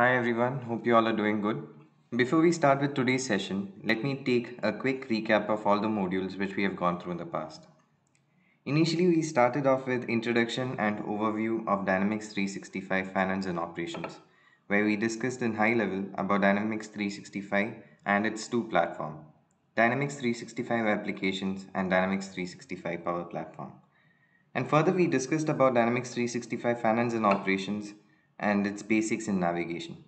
Hi everyone, hope you all are doing good. Before we start with today's session, let me take a quick recap of all the modules which we have gone through in the past. Initially, we started off with introduction and overview of Dynamics 365 Finance and Operations, where we discussed in high level about Dynamics 365 and its two platform, Dynamics 365 Applications and Dynamics 365 Power Platform. And further, we discussed about Dynamics 365 Finance and Operations and its basics in navigation.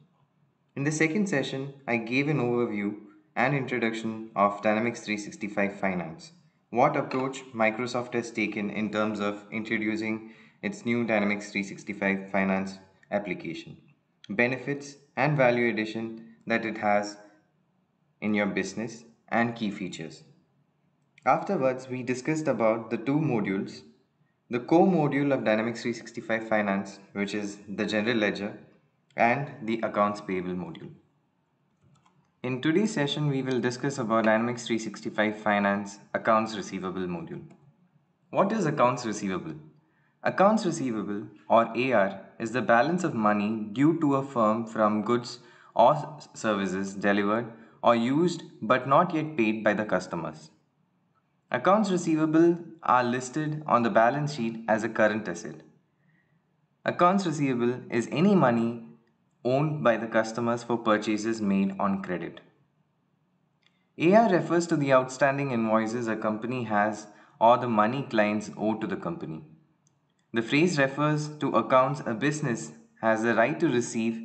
In the second session, I gave an overview and introduction of Dynamics 365 Finance, what approach Microsoft has taken in terms of introducing its new Dynamics 365 Finance application, benefits and value addition that it has in your business, and key features. Afterwards, we discussed about the two modules the core module of Dynamics 365 Finance, which is the general ledger and the accounts payable module. In today's session, we will discuss about Dynamics 365 Finance accounts receivable module. What is accounts receivable? Accounts receivable or AR is the balance of money due to a firm from goods or services delivered or used but not yet paid by the customers. Accounts receivable are listed on the balance sheet as a current asset. Accounts receivable is any money owned by the customers for purchases made on credit. AR refers to the outstanding invoices a company has or the money clients owe to the company. The phrase refers to accounts a business has the right to receive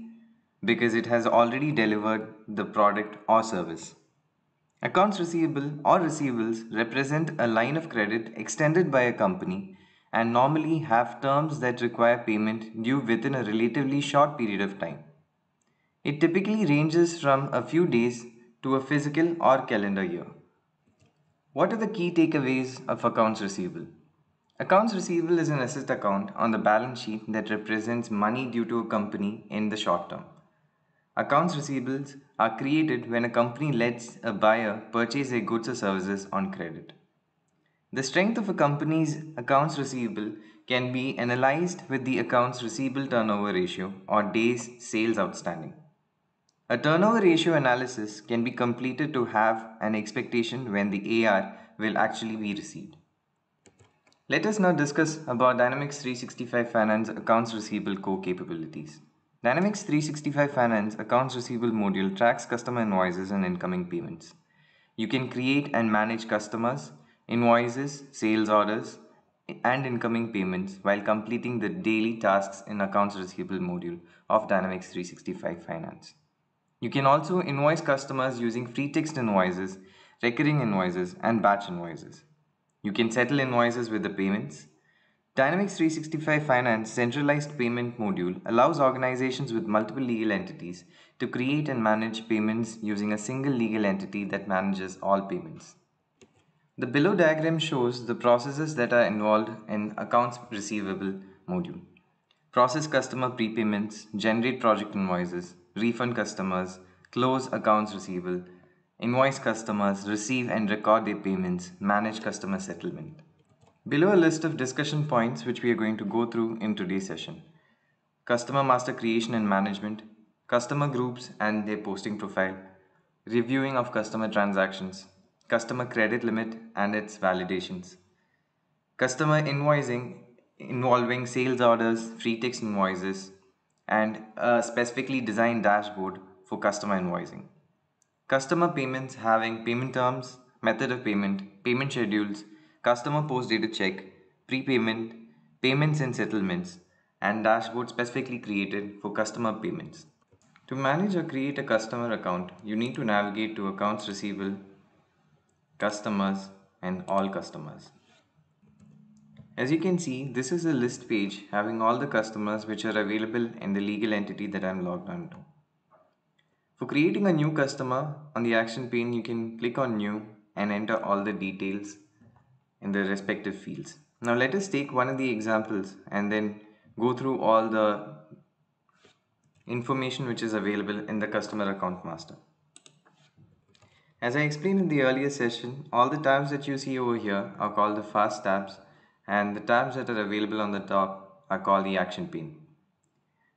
because it has already delivered the product or service. Accounts receivable or receivables represent a line of credit extended by a company and normally have terms that require payment due within a relatively short period of time. It typically ranges from a few days to a physical or calendar year. What are the key takeaways of accounts receivable? Accounts receivable is an asset account on the balance sheet that represents money due to a company in the short term. Accounts receivables are created when a company lets a buyer purchase their goods or services on credit. The strength of a company's accounts receivable can be analyzed with the accounts receivable turnover ratio or days sales outstanding. A turnover ratio analysis can be completed to have an expectation when the AR will actually be received. Let us now discuss about Dynamics 365 Finance accounts receivable core capabilities. Dynamics 365 Finance Accounts Receivable module tracks customer invoices and incoming payments. You can create and manage customers, invoices, sales orders, and incoming payments while completing the daily tasks in Accounts Receivable module of Dynamics 365 Finance. You can also invoice customers using free text invoices, recurring invoices, and batch invoices. You can settle invoices with the payments, Dynamics 365 Finance centralized payment module allows organizations with multiple legal entities to create and manage payments using a single legal entity that manages all payments. The below diagram shows the processes that are involved in accounts receivable module. Process customer prepayments, generate project invoices, refund customers, close accounts receivable, invoice customers, receive and record their payments, manage customer settlement. Below a list of discussion points which we are going to go through in today's session. Customer master creation and management, customer groups and their posting profile, reviewing of customer transactions, customer credit limit and its validations, customer invoicing involving sales orders, free text invoices, and a specifically designed dashboard for customer invoicing. Customer payments having payment terms, method of payment, payment schedules, customer post data check, prepayment, payments and settlements, and dashboard specifically created for customer payments. To manage or create a customer account, you need to navigate to accounts receivable, customers, and all customers. As you can see, this is a list page having all the customers which are available in the legal entity that I'm logged on to. For creating a new customer, on the action pane you can click on new and enter all the details in their respective fields. Now let us take one of the examples and then go through all the information which is available in the customer account master. As I explained in the earlier session, all the tabs that you see over here are called the fast tabs and the tabs that are available on the top are called the action pane.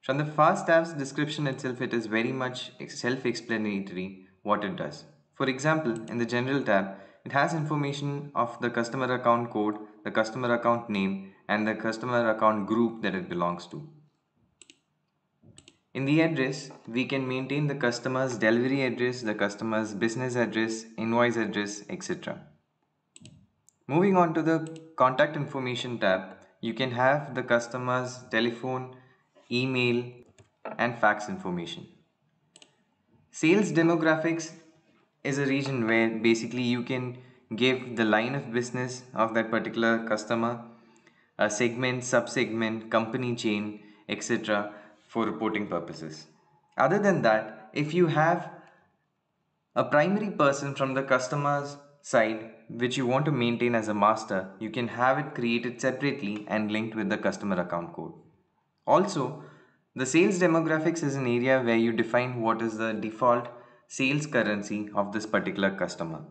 From the fast tabs description itself, it is very much self-explanatory what it does. For example, in the general tab, it has information of the customer account code, the customer account name, and the customer account group that it belongs to. In the address, we can maintain the customer's delivery address, the customer's business address, invoice address, etc. Moving on to the contact information tab, you can have the customer's telephone, email, and fax information. Sales demographics is a region where basically you can give the line of business of that particular customer, a segment, sub-segment, company chain, etc. for reporting purposes. Other than that, if you have a primary person from the customer's side which you want to maintain as a master, you can have it created separately and linked with the customer account code. Also, the sales demographics is an area where you define what is the default sales currency of this particular customer.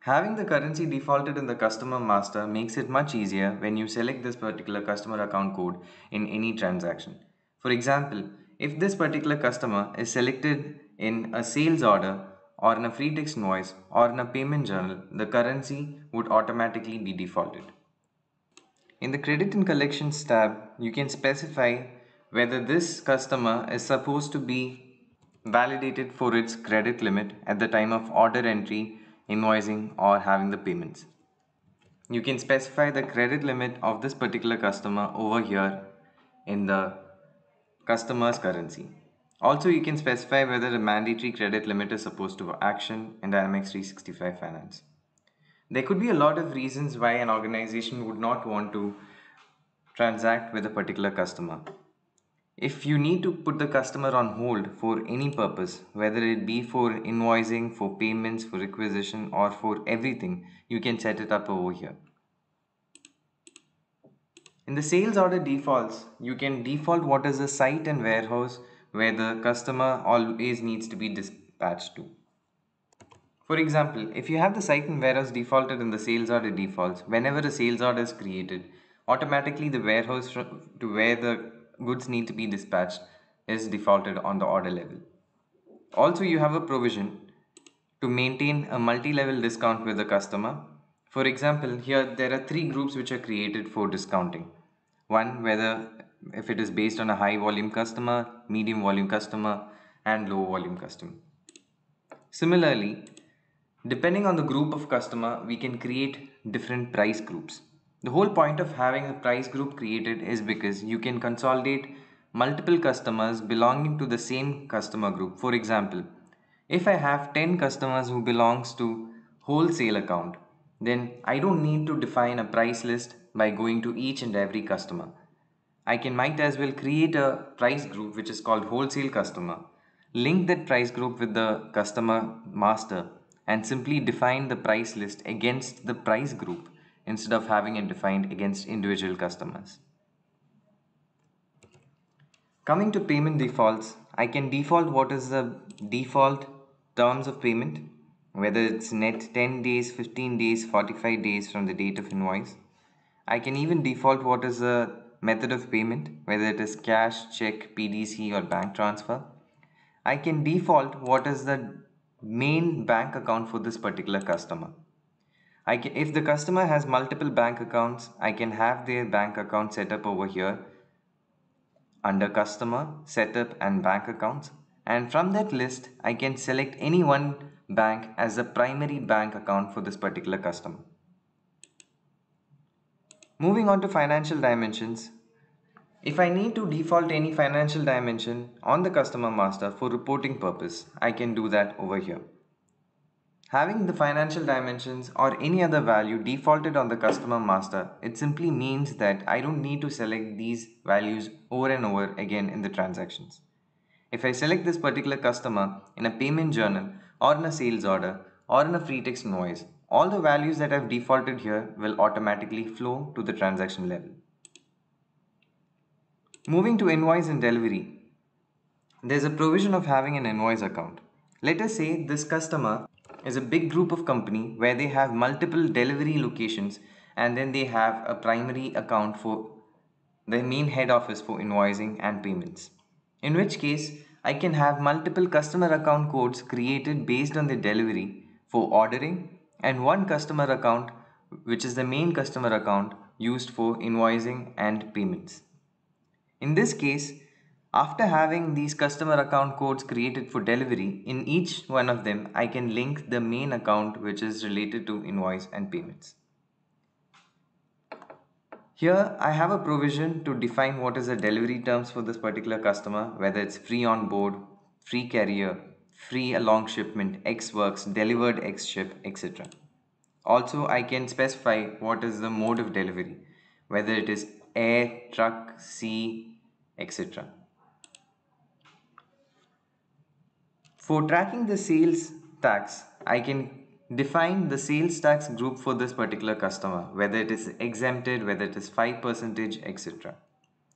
Having the currency defaulted in the customer master makes it much easier when you select this particular customer account code in any transaction. For example, if this particular customer is selected in a sales order or in a free text invoice or in a payment journal, the currency would automatically be defaulted. In the credit and collections tab, you can specify whether this customer is supposed to be validated for its credit limit at the time of order entry, invoicing, or having the payments. You can specify the credit limit of this particular customer over here in the customer's currency. Also, you can specify whether the mandatory credit limit is supposed to action in Dynamics 365 Finance. There could be a lot of reasons why an organization would not want to transact with a particular customer. If you need to put the customer on hold for any purpose, whether it be for invoicing, for payments, for requisition, or for everything, you can set it up over here. In the sales order defaults, you can default what is the site and warehouse where the customer always needs to be dispatched to. For example, if you have the site and warehouse defaulted in the sales order defaults, whenever a sales order is created, automatically the warehouse to where the goods need to be dispatched is defaulted on the order level. Also, you have a provision to maintain a multi-level discount with the customer. For example, here there are three groups which are created for discounting. One, whether if it is based on a high volume customer, medium volume customer, and low volume customer. Similarly, depending on the group of customer, we can create different price groups. The whole point of having a price group created is because you can consolidate multiple customers belonging to the same customer group. For example, if I have 10 customers who belongs to wholesale account, then I don't need to define a price list by going to each and every customer. I can might as well create a price group which is called wholesale customer, link that price group with the customer master and simply define the price list against the price group instead of having it defined against individual customers. Coming to payment defaults, I can default what is the default terms of payment, whether it's net 10 days, 15 days, 45 days from the date of invoice. I can even default what is the method of payment, whether it is cash, check, PDC or bank transfer. I can default what is the main bank account for this particular customer. I can, if the customer has multiple bank accounts, I can have their bank account set up over here under customer, setup and bank accounts. And from that list, I can select any one bank as a primary bank account for this particular customer. Moving on to financial dimensions. If I need to default any financial dimension on the customer master for reporting purpose, I can do that over here. Having the financial dimensions or any other value defaulted on the customer master, it simply means that I don't need to select these values over and over again in the transactions. If I select this particular customer in a payment journal or in a sales order or in a free text invoice, all the values that I've defaulted here will automatically flow to the transaction level. Moving to invoice and delivery, there's a provision of having an invoice account. Let us say this customer is a big group of company where they have multiple delivery locations and then they have a primary account for the main head office for invoicing and payments. In which case, I can have multiple customer account codes created based on the delivery for ordering and one customer account which is the main customer account used for invoicing and payments. In this case, after having these customer account codes created for delivery, in each one of them, I can link the main account which is related to invoice and payments. Here, I have a provision to define what is the delivery terms for this particular customer, whether it's free on board, free carrier, free along shipment, X works, delivered X ship, etc. Also, I can specify what is the mode of delivery, whether it is air, truck, sea, etc. For tracking the sales tax, I can define the sales tax group for this particular customer, whether it is exempted, whether it is 5 percentage, etc.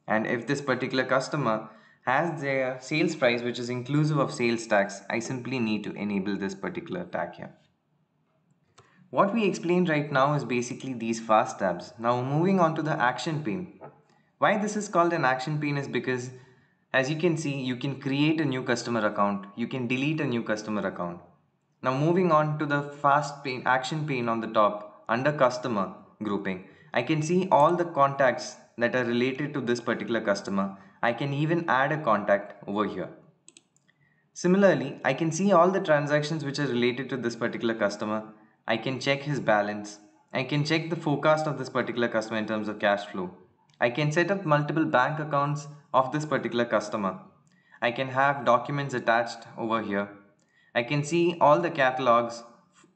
And if this particular customer has their sales price which is inclusive of sales tax, I simply need to enable this particular tag here. What we explained right now is basically these fast tabs. Now moving on to the action pane. Why this is called an action pane is because as you can see, you can create a new customer account. You can delete a new customer account. Now moving on to the fast pane, action pane on the top under customer grouping. I can see all the contacts that are related to this particular customer. I can even add a contact over here. Similarly, I can see all the transactions which are related to this particular customer. I can check his balance. I can check the forecast of this particular customer in terms of cash flow. I can set up multiple bank accounts of this particular customer. I can have documents attached over here. I can see all the catalogs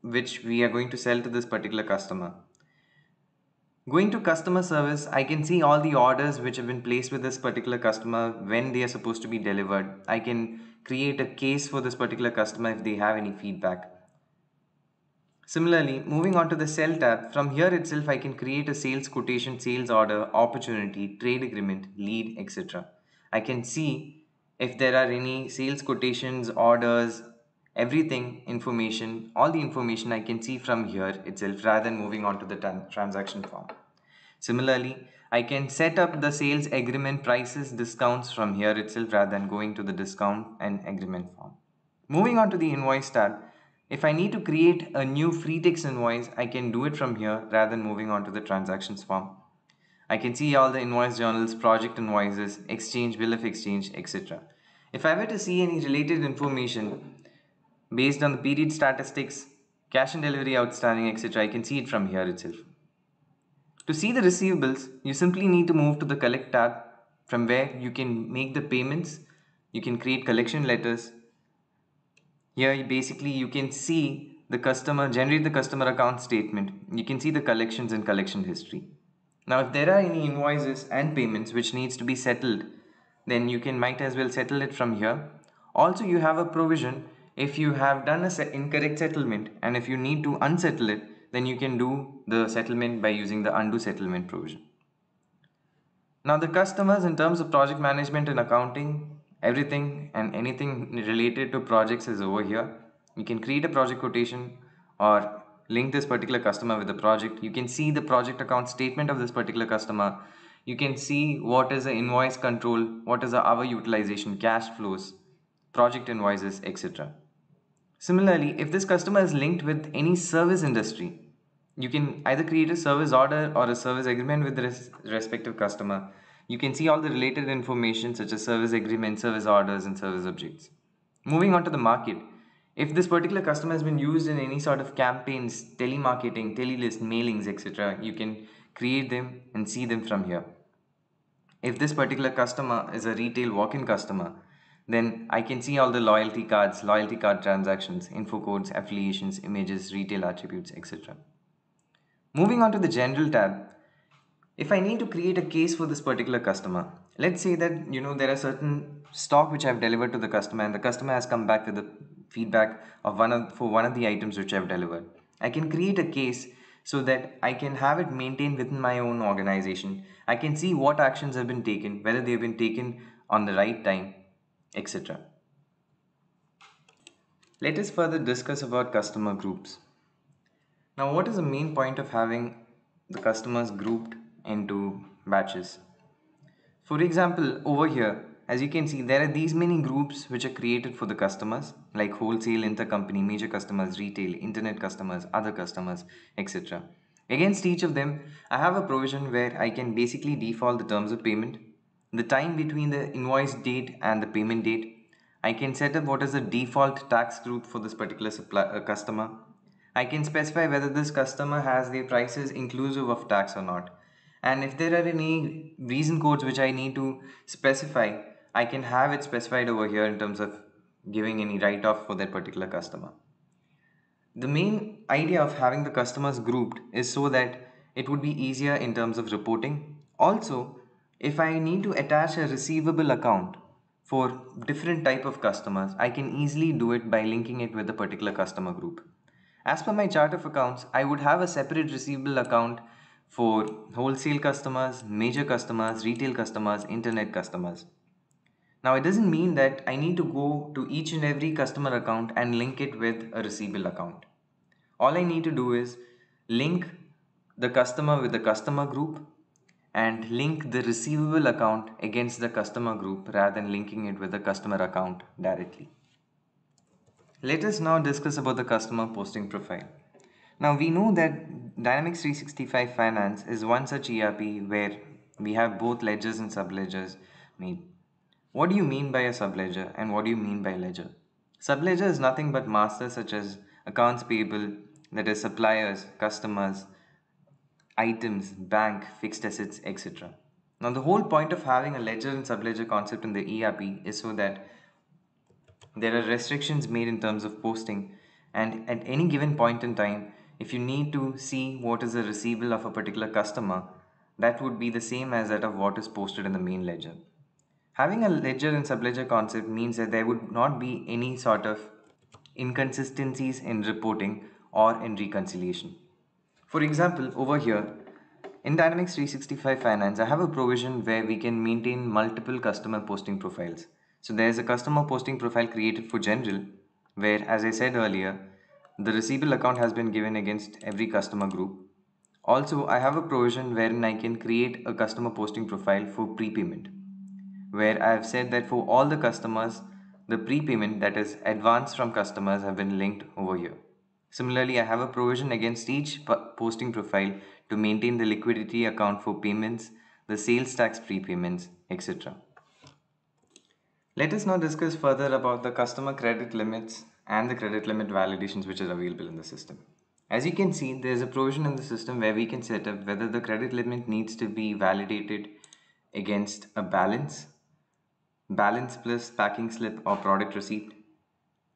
which we are going to sell to this particular customer. Going to customer service, I can see all the orders which have been placed with this particular customer when they are supposed to be delivered. I can create a case for this particular customer if they have any feedback. Similarly, moving on to the sell tab, from here itself I can create a sales quotation, sales order, opportunity, trade agreement, lead, etc. I can see if there are any sales quotations, orders, everything, information, all the information I can see from here itself rather than moving on to the transaction form. Similarly, I can set up the sales agreement prices, discounts from here itself rather than going to the discount and agreement form. Moving on to the invoice tab, if I need to create a new free text invoice, I can do it from here rather than moving on to the transactions form. I can see all the invoice journals, project invoices, exchange, bill of exchange, etc. If I were to see any related information based on the period statistics, cash and delivery outstanding, etc., I can see it from here itself. To see the receivables, you simply need to move to the collect tab from where you can make the payments, you can create collection letters, here basically you can see the customer, generate the customer account statement. You can see the collections and collection history. Now if there are any invoices and payments which needs to be settled, then you can might as well settle it from here. Also you have a provision if you have done a incorrect settlement and if you need to unsettle it, then you can do the settlement by using the undo settlement provision. Now the customers in terms of project management and accounting everything and anything related to projects is over here. You can create a project quotation or link this particular customer with the project. You can see the project account statement of this particular customer. You can see what is the invoice control, what is the hour utilization, cash flows, project invoices, etc. Similarly, if this customer is linked with any service industry, you can either create a service order or a service agreement with the res respective customer you can see all the related information such as service agreements, service orders and service objects. Moving on to the market. If this particular customer has been used in any sort of campaigns, telemarketing, telelist, mailings, etc. You can create them and see them from here. If this particular customer is a retail walk-in customer, then I can see all the loyalty cards, loyalty card transactions, info codes, affiliations, images, retail attributes, etc. Moving on to the general tab, if I need to create a case for this particular customer, let's say that you know there are certain stock which I've delivered to the customer and the customer has come back with the feedback of one of, for one of the items which I've delivered. I can create a case so that I can have it maintained within my own organization. I can see what actions have been taken, whether they've been taken on the right time, etc. Let us further discuss about customer groups. Now what is the main point of having the customers grouped into batches. For example, over here, as you can see, there are these many groups which are created for the customers like wholesale, intercompany, major customers, retail, internet customers, other customers, etc. Against each of them, I have a provision where I can basically default the terms of payment, the time between the invoice date and the payment date. I can set up what is the default tax group for this particular uh, customer. I can specify whether this customer has the prices inclusive of tax or not and if there are any reason codes which I need to specify I can have it specified over here in terms of giving any write-off for that particular customer. The main idea of having the customers grouped is so that it would be easier in terms of reporting. Also, if I need to attach a receivable account for different type of customers, I can easily do it by linking it with a particular customer group. As per my chart of accounts, I would have a separate receivable account for wholesale customers, major customers, retail customers, internet customers. Now it doesn't mean that I need to go to each and every customer account and link it with a receivable account. All I need to do is link the customer with the customer group and link the receivable account against the customer group rather than linking it with the customer account directly. Let us now discuss about the customer posting profile. Now we know that Dynamics 365 Finance is one such ERP where we have both ledgers and subledgers made. What do you mean by a subledger and what do you mean by ledger? Subledger is nothing but masters such as accounts payable, that is suppliers, customers, items, bank, fixed assets, etc. Now the whole point of having a ledger and subledger concept in the ERP is so that there are restrictions made in terms of posting and at any given point in time if you need to see what is the receivable of a particular customer, that would be the same as that of what is posted in the main ledger. Having a ledger and subledger concept means that there would not be any sort of inconsistencies in reporting or in reconciliation. For example, over here, in Dynamics 365 Finance, I have a provision where we can maintain multiple customer posting profiles. So there is a customer posting profile created for general, where as I said earlier, the receivable account has been given against every customer group. Also, I have a provision wherein I can create a customer posting profile for prepayment, where I have said that for all the customers, the prepayment that is advance from customers have been linked over here. Similarly, I have a provision against each posting profile to maintain the liquidity account for payments, the sales tax prepayments, etc. Let us now discuss further about the customer credit limits and the credit limit validations which is available in the system. As you can see, there's a provision in the system where we can set up whether the credit limit needs to be validated against a balance, balance plus packing slip or product receipt,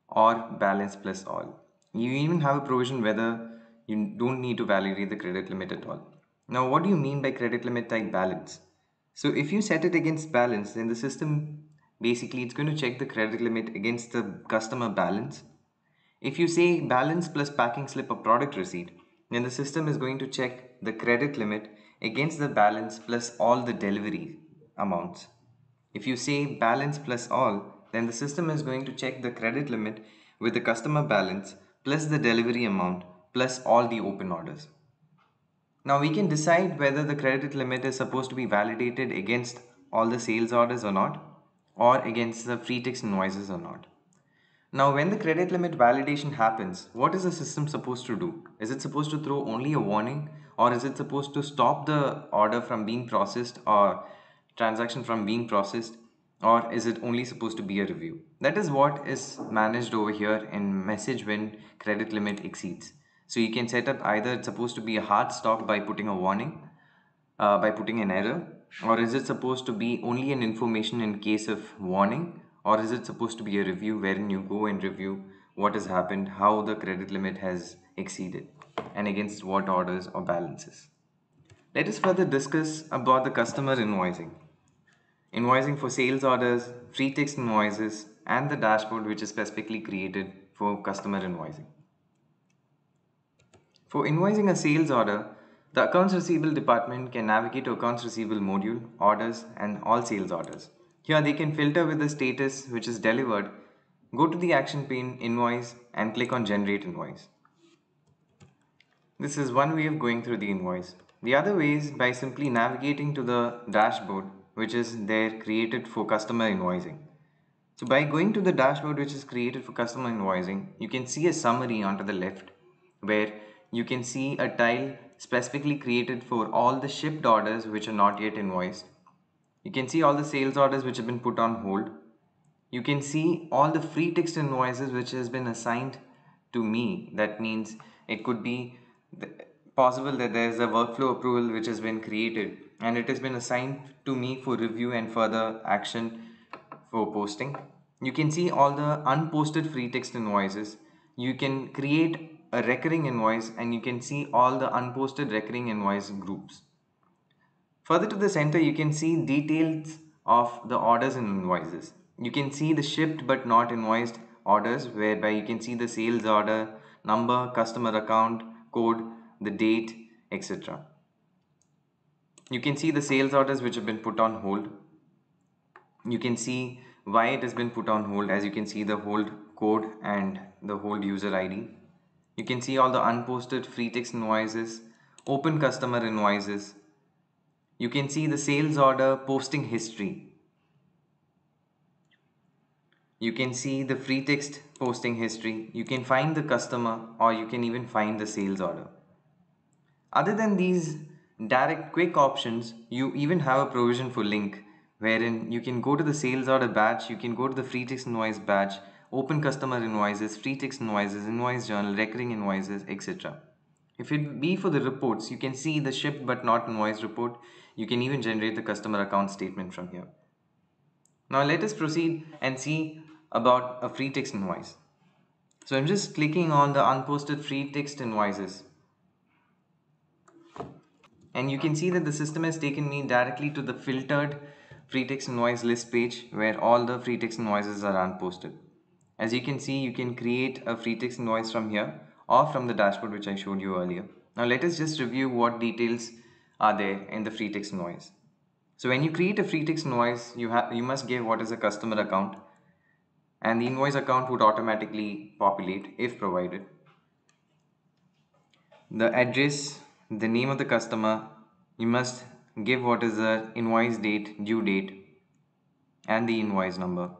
or balance plus all. You even have a provision whether you don't need to validate the credit limit at all. Now, what do you mean by credit limit type balance? So if you set it against balance, then the system Basically, it's going to check the credit limit against the customer balance. If you say balance plus packing slip or product receipt, then the system is going to check the credit limit against the balance plus all the delivery amounts. If you say balance plus all, then the system is going to check the credit limit with the customer balance plus the delivery amount plus all the open orders. Now we can decide whether the credit limit is supposed to be validated against all the sales orders or not or against the free text invoices or not. Now when the credit limit validation happens, what is the system supposed to do? Is it supposed to throw only a warning or is it supposed to stop the order from being processed or transaction from being processed or is it only supposed to be a review? That is what is managed over here in message when credit limit exceeds. So you can set up either it's supposed to be a hard stop by putting a warning, uh, by putting an error or is it supposed to be only an information in case of warning or is it supposed to be a review wherein you go and review what has happened how the credit limit has exceeded and against what orders or balances let us further discuss about the customer invoicing invoicing for sales orders free text invoices and the dashboard which is specifically created for customer invoicing for invoicing a sales order the accounts receivable department can navigate to accounts receivable module, orders and all sales orders. Here they can filter with the status which is delivered, go to the action pane invoice and click on generate invoice. This is one way of going through the invoice. The other way is by simply navigating to the dashboard which is there created for customer invoicing. So by going to the dashboard which is created for customer invoicing, you can see a summary onto the left where you can see a tile specifically created for all the shipped orders which are not yet invoiced. You can see all the sales orders which have been put on hold. You can see all the free text invoices which has been assigned to me. That means it could be possible that there is a workflow approval which has been created and it has been assigned to me for review and further action for posting. You can see all the unposted free text invoices. You can create a recurring invoice and you can see all the unposted recurring invoice groups. Further to the center, you can see details of the orders and invoices. You can see the shipped but not invoiced orders whereby you can see the sales order, number, customer account, code, the date, etc. You can see the sales orders which have been put on hold. You can see why it has been put on hold as you can see the hold code and the hold user ID. You can see all the unposted free text invoices, open customer invoices. You can see the sales order posting history. You can see the free text posting history. You can find the customer or you can even find the sales order. Other than these direct quick options, you even have a provision for link wherein you can go to the sales order batch, you can go to the free text invoice batch, open customer invoices, free text invoices, invoice journal, recurring invoices, etc. If it be for the reports, you can see the shipped but not invoiced report. You can even generate the customer account statement from here. Now let us proceed and see about a free text invoice. So I'm just clicking on the unposted free text invoices. And you can see that the system has taken me directly to the filtered free text invoice list page where all the free text invoices are unposted. As you can see, you can create a free text invoice from here or from the dashboard which I showed you earlier. Now let us just review what details are there in the free text invoice. So when you create a free text invoice, you, you must give what is a customer account and the invoice account would automatically populate if provided. The address, the name of the customer, you must give what is the invoice date, due date and the invoice number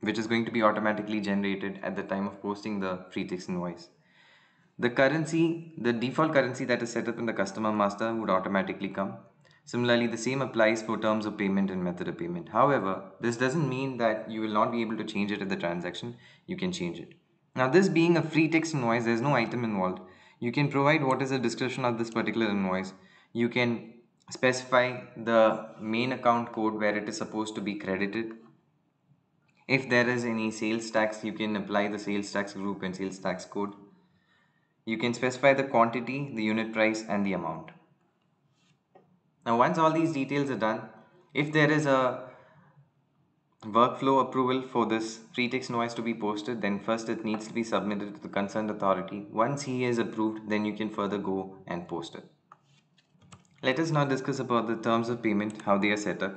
which is going to be automatically generated at the time of posting the text invoice. The currency, the default currency that is set up in the customer master would automatically come. Similarly, the same applies for terms of payment and method of payment. However, this doesn't mean that you will not be able to change it at the transaction. You can change it. Now, this being a free text invoice, there's no item involved. You can provide what is the description of this particular invoice. You can specify the main account code where it is supposed to be credited if there is any sales tax you can apply the sales tax group and sales tax code you can specify the quantity the unit price and the amount now once all these details are done if there is a workflow approval for this pretext noise to be posted then first it needs to be submitted to the concerned authority once he is approved then you can further go and post it let us now discuss about the terms of payment how they are set up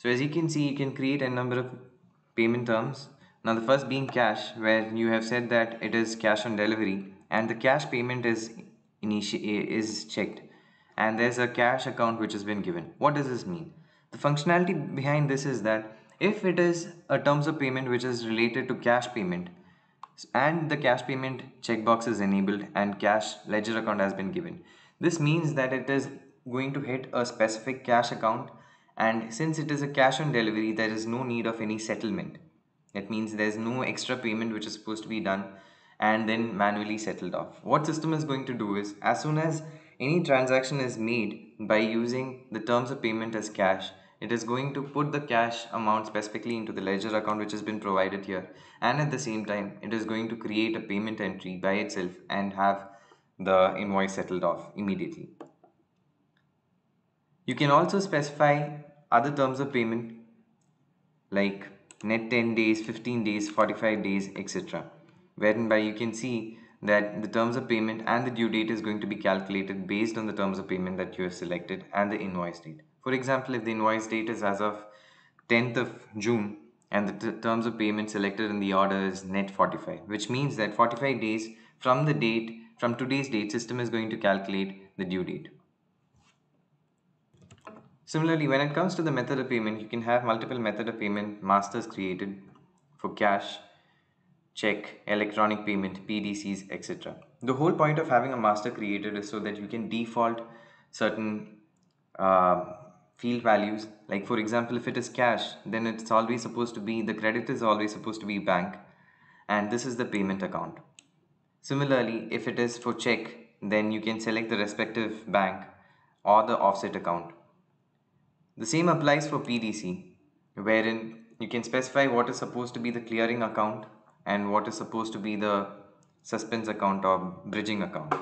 so as you can see, you can create a number of payment terms. Now the first being cash, where you have said that it is cash on delivery and the cash payment is is checked and there's a cash account which has been given. What does this mean? The functionality behind this is that if it is a terms of payment which is related to cash payment and the cash payment checkbox is enabled and cash ledger account has been given. This means that it is going to hit a specific cash account and since it is a cash on delivery there is no need of any settlement that means there's no extra payment which is supposed to be done and then manually settled off what system is going to do is as soon as any transaction is made by using the terms of payment as cash it is going to put the cash amount specifically into the ledger account which has been provided here and at the same time it is going to create a payment entry by itself and have the invoice settled off immediately you can also specify other terms of payment like net 10 days 15 days 45 days etc wherein by you can see that the terms of payment and the due date is going to be calculated based on the terms of payment that you have selected and the invoice date for example if the invoice date is as of 10th of june and the terms of payment selected in the order is net 45 which means that 45 days from the date from today's date system is going to calculate the due date Similarly, when it comes to the method of payment, you can have multiple method of payment masters created for cash, check, electronic payment, PDCs, etc. The whole point of having a master created is so that you can default certain uh, field values. Like for example, if it is cash, then it's always supposed to be, the credit is always supposed to be bank and this is the payment account. Similarly, if it is for check, then you can select the respective bank or the offset account. The same applies for PDC, wherein you can specify what is supposed to be the clearing account and what is supposed to be the suspense account or bridging account.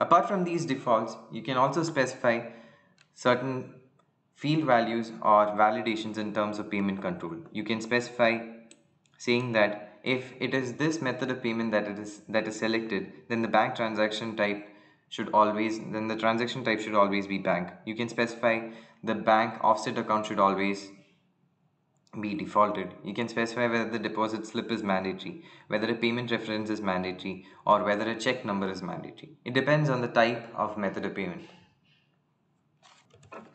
Apart from these defaults, you can also specify certain field values or validations in terms of payment control. You can specify saying that if it is this method of payment that it is that is selected, then the bank transaction type should always then the transaction type should always be bank. You can specify the bank offset account should always be defaulted. You can specify whether the deposit slip is mandatory, whether a payment reference is mandatory, or whether a check number is mandatory. It depends on the type of method of payment.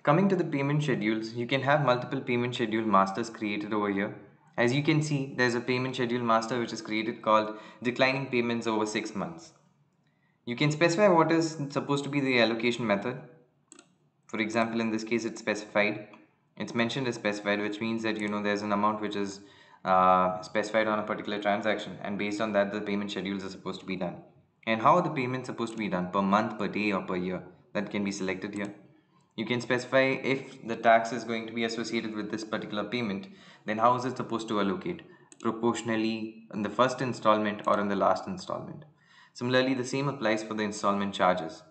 Coming to the payment schedules, you can have multiple payment schedule masters created over here. As you can see, there's a payment schedule master which is created called declining payments over 6 months. You can specify what is supposed to be the allocation method for example in this case it's specified it's mentioned as specified which means that you know there's an amount which is uh, specified on a particular transaction and based on that the payment schedules are supposed to be done and how are the payments supposed to be done per month per day or per year that can be selected here you can specify if the tax is going to be associated with this particular payment then how is it supposed to allocate proportionally in the first installment or in the last installment similarly the same applies for the installment charges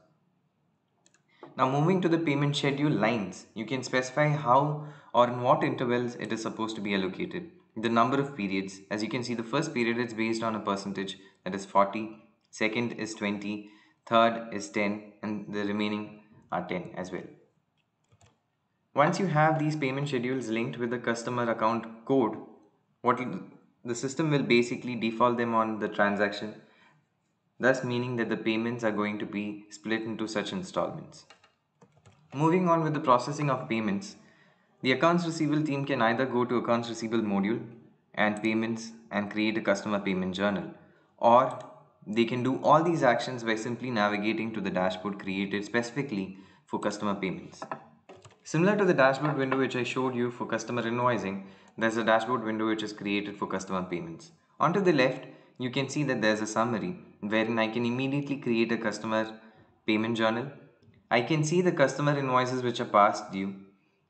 now moving to the payment schedule lines, you can specify how or in what intervals it is supposed to be allocated. The number of periods, as you can see the first period is based on a percentage that is 40, second is 20, third is 10 and the remaining are 10 as well. Once you have these payment schedules linked with the customer account code, what the system will basically default them on the transaction, thus meaning that the payments are going to be split into such installments. Moving on with the processing of payments, the accounts receivable team can either go to accounts receivable module and payments and create a customer payment journal or they can do all these actions by simply navigating to the dashboard created specifically for customer payments. Similar to the dashboard window which I showed you for customer invoicing, there's a dashboard window which is created for customer payments. On to the left, you can see that there's a summary wherein I can immediately create a customer payment journal I can see the customer invoices which are past due.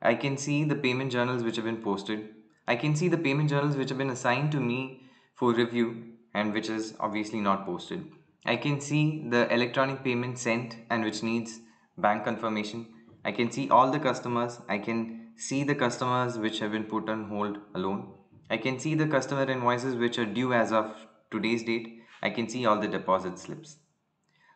I can see the payment journals which have been posted. I can see the payment journals which have been assigned to me for review and which is obviously not posted. I can see the electronic payment sent and which needs bank confirmation. I can see all the customers. I can see the customers which have been put on hold alone. I can see the customer invoices which are due as of today's date. I can see all the deposit slips.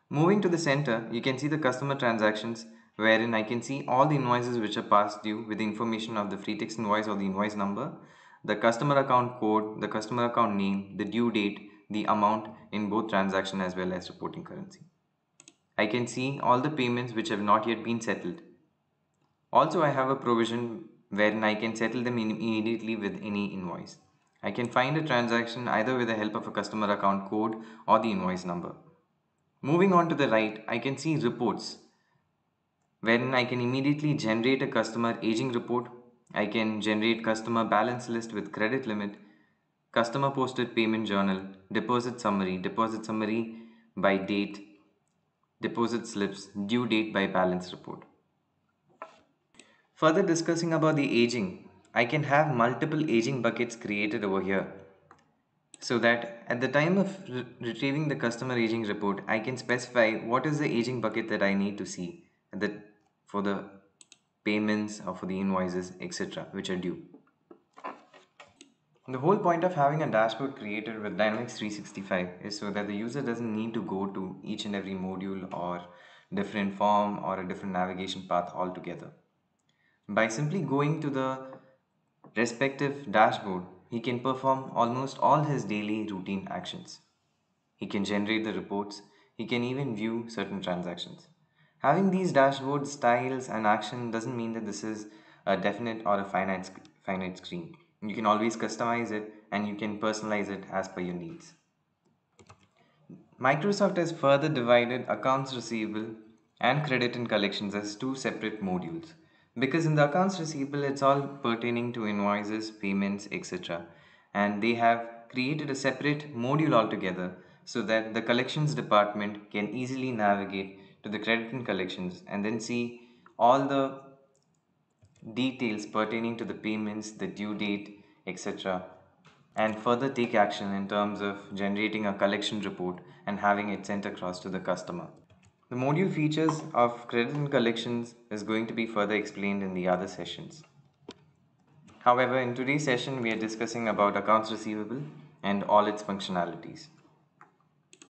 Moving to the center, you can see the customer transactions wherein I can see all the invoices which are past due with the information of the free text invoice or the invoice number, the customer account code, the customer account name, the due date, the amount in both transaction as well as reporting currency. I can see all the payments which have not yet been settled. Also I have a provision wherein I can settle them immediately with any invoice. I can find a transaction either with the help of a customer account code or the invoice number. Moving on to the right, I can see reports wherein I can immediately generate a customer aging report. I can generate customer balance list with credit limit, customer posted payment journal, deposit summary, deposit summary by date, deposit slips, due date by balance report. Further discussing about the aging, I can have multiple aging buckets created over here so that at the time of re retrieving the customer aging report, I can specify what is the aging bucket that I need to see that for the payments or for the invoices etc which are due. The whole point of having a dashboard created with Dynamics 365 is so that the user doesn't need to go to each and every module or different form or a different navigation path altogether. By simply going to the respective dashboard he can perform almost all his daily routine actions. He can generate the reports, he can even view certain transactions. Having these dashboards, styles and action doesn't mean that this is a definite or a finite, finite screen. You can always customize it and you can personalize it as per your needs. Microsoft has further divided accounts receivable and credit and collections as two separate modules. Because in the accounts receivable, it's all pertaining to invoices, payments, etc. And they have created a separate module altogether so that the collections department can easily navigate to the credit and collections and then see all the details pertaining to the payments, the due date, etc. and further take action in terms of generating a collection report and having it sent across to the customer. The module features of credit and collections is going to be further explained in the other sessions. However, in today's session we are discussing about accounts receivable and all its functionalities.